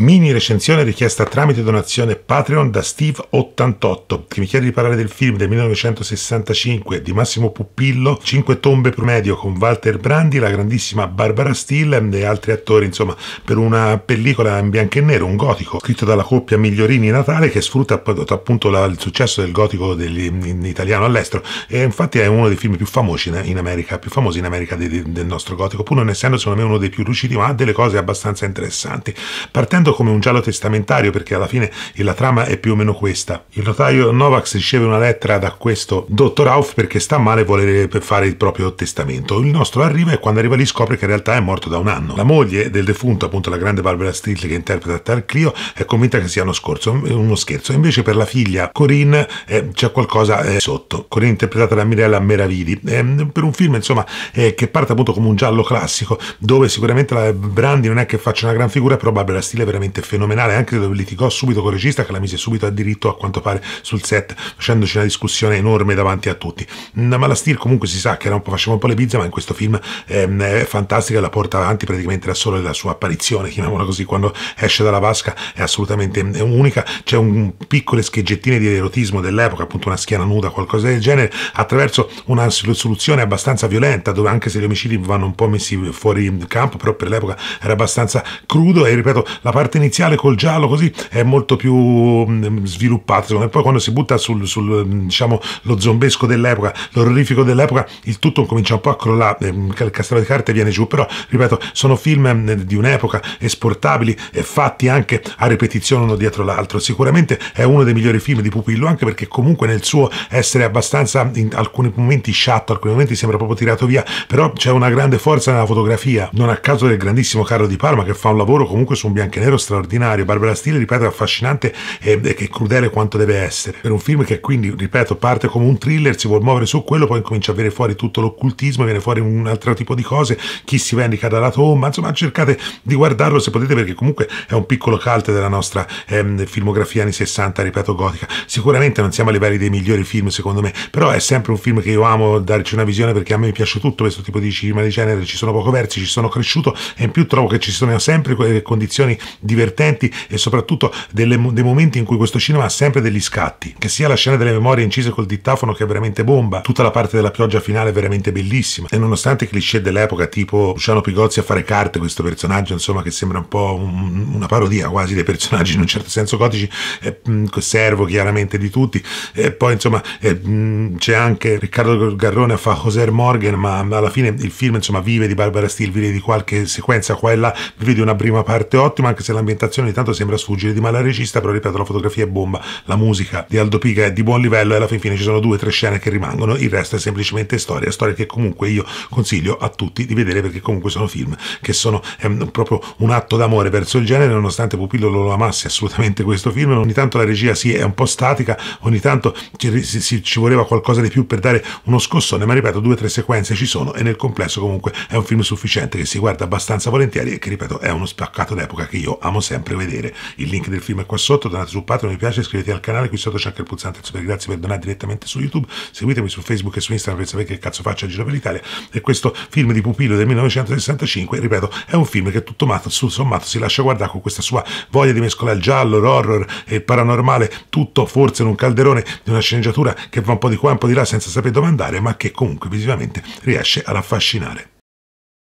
Mini recensione richiesta tramite donazione Patreon da Steve88 che mi chiede di parlare del film del 1965 di Massimo Puppillo, Cinque tombe promedio con Walter Brandi, la grandissima Barbara Steele e altri attori, insomma, per una pellicola in bianco e nero, un gotico, scritto dalla coppia Migliorini Natale che sfrutta appunto la, il successo del gotico degli, in italiano all'estero e infatti è uno dei film più famosi in America, più famosi in America di, di, del nostro gotico, pur non essendo secondo me uno dei più lucidi, ma ha delle cose abbastanza interessanti. Partendo intendo come un giallo testamentario perché alla fine la trama è più o meno questa. Il notaio Novax riceve una lettera da questo dottor Auf perché sta male e vuole fare il proprio testamento. Il nostro arriva e quando arriva lì scopre che in realtà è morto da un anno. La moglie del defunto, appunto la grande Barbara Steele che interpreta Tal Clio, è convinta che sia uno, scorso, uno scherzo. Invece per la figlia Corinne eh, c'è qualcosa eh, sotto. Corinne interpretata da Mirella Meravidi. Eh, per un film insomma eh, che parte appunto come un giallo classico dove sicuramente la Brandi non è che faccia una gran figura però Barbara Steele è veramente veramente fenomenale, anche dove litigò subito con il regista che la mise subito a diritto a quanto pare sul set, facendoci una discussione enorme davanti a tutti. Mm, ma la Steer comunque si sa che era un po', faceva un po' le pizze, ma in questo film ehm, è fantastica, la porta avanti praticamente da solo la sua apparizione, chiamiamola così, quando esce dalla vasca è assolutamente mm, unica, c'è un piccole scheggettine di erotismo dell'epoca, appunto una schiena nuda, qualcosa del genere, attraverso una soluzione abbastanza violenta, dove anche se gli omicidi vanno un po' messi fuori campo, però per l'epoca era abbastanza crudo e ripeto, la parte iniziale col giallo così è molto più mm, sviluppato e poi quando si butta sul, sul mm, diciamo lo zombesco dell'epoca l'orrifico dell'epoca il tutto comincia un po' a crollare ehm, il castello di carte viene giù però ripeto sono film mm, di un'epoca esportabili e fatti anche a ripetizione uno dietro l'altro sicuramente è uno dei migliori film di Pupillo anche perché comunque nel suo essere abbastanza in alcuni momenti sciatto alcuni momenti sembra proprio tirato via però c'è una grande forza nella fotografia non a caso del grandissimo Carlo Di Parma che fa un lavoro comunque su un bianco e nero nero straordinario. Barbara Steele, ripeto, è affascinante e, e, crudele quanto deve essere. Per un film che quindi, ripeto, parte come un thriller, si vuole muovere su quello, poi comincia a avere fuori tutto l'occultismo, viene fuori un altro tipo di cose, chi si vendica dalla tomba, insomma cercate di guardarlo se potete perché comunque è un piccolo cult della nostra ehm, filmografia anni 60, ripeto, gotica. Sicuramente non siamo a livelli dei migliori film secondo me, però è sempre un film che io amo darci una visione perché a me piace tutto questo tipo di cinema di genere, ci sono poco versi, ci sono cresciuto e in più trovo che ci sono sempre quelle condizioni divertenti e soprattutto delle, dei momenti in cui questo cinema ha sempre degli scatti, che sia la scena delle memorie incise col dittafono che è veramente bomba, tutta la parte della pioggia finale è veramente bellissima e nonostante i cliché dell'epoca tipo Luciano Pigozzi a fare carte, questo personaggio insomma che sembra un po' un, una parodia quasi dei personaggi in un certo senso gotici, mm, eh, servo chiaramente di tutti e poi insomma eh, c'è anche Riccardo Garrone a fa José Morgan ma alla fine il film insomma vive di Barbara Steele, vive di qualche sequenza qua e là, vive di una prima parte ottima anche se grazie all'ambientazione ogni tanto sembra sfuggire di male al regista, però ripeto, la fotografia è bomba, la musica di Aldo Piga è di buon livello e alla fin fine ci sono due o tre scene che rimangono, il resto è semplicemente storia, storia che comunque io consiglio a tutti di vedere perché comunque sono film che sono ehm, proprio un atto d'amore verso il genere, nonostante Pupillo lo amasse assolutamente questo film, ogni tanto la regia si sì, è un po' statica, ogni tanto ci, ci, ci voleva qualcosa di più per dare uno scossone, ma ripeto, due o tre sequenze ci sono e nel complesso comunque è un film sufficiente che si guarda abbastanza volentieri e che ripeto è uno spaccato d'epoca che io amo sempre vedere. Il link del film è qua sotto, donate su Patreon, mi piace, iscrivetevi al canale, qui sotto c'è anche il pulsante super grazie per donare direttamente su YouTube, seguitemi su Facebook e su Instagram per sapere che cazzo faccio a giro per l'Italia. E questo film di Pupillo del 1965, ripeto, è un film che tutto matto, sommato si lascia guardare con questa sua voglia di mescolare il giallo, l'horror e il paranormale, tutto forse in un calderone di una sceneggiatura che va un po' di qua, e un po' di là senza sapere dove andare, ma che comunque visivamente riesce ad affascinare.